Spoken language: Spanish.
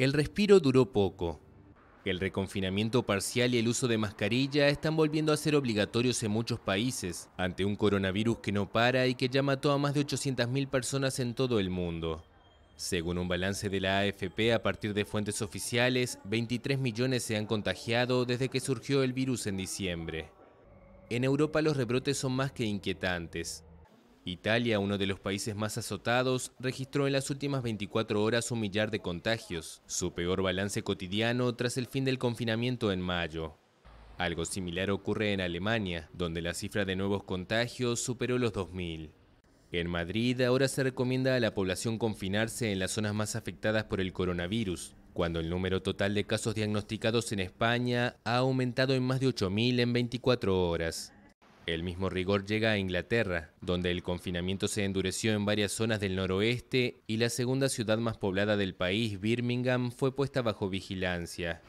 El respiro duró poco. El reconfinamiento parcial y el uso de mascarilla están volviendo a ser obligatorios en muchos países, ante un coronavirus que no para y que ya mató a más de 800.000 personas en todo el mundo. Según un balance de la AFP a partir de fuentes oficiales, 23 millones se han contagiado desde que surgió el virus en diciembre. En Europa los rebrotes son más que inquietantes. Italia, uno de los países más azotados, registró en las últimas 24 horas un millar de contagios, su peor balance cotidiano tras el fin del confinamiento en mayo. Algo similar ocurre en Alemania, donde la cifra de nuevos contagios superó los 2.000. En Madrid ahora se recomienda a la población confinarse en las zonas más afectadas por el coronavirus, cuando el número total de casos diagnosticados en España ha aumentado en más de 8.000 en 24 horas. El mismo rigor llega a Inglaterra, donde el confinamiento se endureció en varias zonas del noroeste y la segunda ciudad más poblada del país, Birmingham, fue puesta bajo vigilancia.